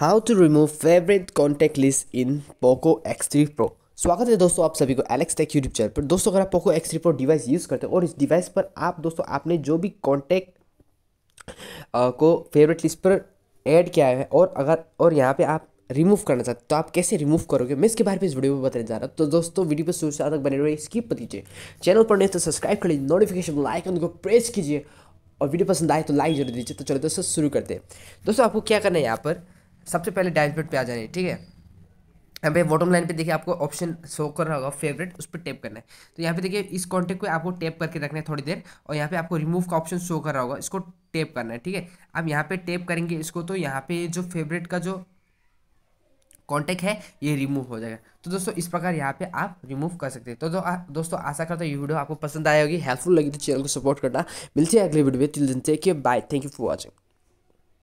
how to remove favourite contact list in Poco X three pro स्वागत है दोस्तों आप सभी को एलेक्स टेक यूट्यूब चैनल पर दोस्तों अगर आप Poco X three pro device use करते हैं और इस डिवाइस पर आप दोस्तों आपने जो भी कॉन्टैक्ट को फेवरेट लिस्ट पर ऐड किया है और अगर और यहाँ पे आप रिमूव करना चाहते तो आप कैसे रिमूव करोगे मैं इसके बारे में इस वीडियो में बताने जा रहा हूँ तो दोस्तों वीडियो पर शुरू से अलग बने रहे स्किप दीजिए चैनल पर नहीं तो सब्सक्राइब कर लीजिए नोटिफिकेशन लाइक उनको प्रेस कीजिए और वीडियो पसंद आए तो लाइक जरूर दीजिए तो चलो दोस्तों शुरू करते हैं दोस्तों आपको क्या करना है यहाँ पर सबसे पहले डैशबोर्ड पे आ जाना है ठीक है यहाँ पे बॉटम लाइन पे देखिए आपको ऑप्शन शो कर रहा होगा फेवरेट उस पर टैप करना है तो यहाँ पे देखिए इस कॉन्टेक्ट को आपको टैप करके रखना है थोड़ी देर और यहाँ पे आपको रिमूव का ऑप्शन शो कर रहा होगा इसको टैप करना है ठीक है अब यहाँ पे टैप करेंगे इसको तो यहाँ पे जो फेवरेट का जो कॉन्टेक्ट है ये रिमूव हो जाएगा तो दोस्तों इस प्रकार यहाँ पे आप रिमूव कर सकते हैं तो दोस्तों आशा करता हूँ ये वीडियो आपको पसंद आया होगी हेल्पफुल लगी तो चैनल को सपोर्ट करना मिलती है अगले वीडियो में तिल दिन से bye thank you for watching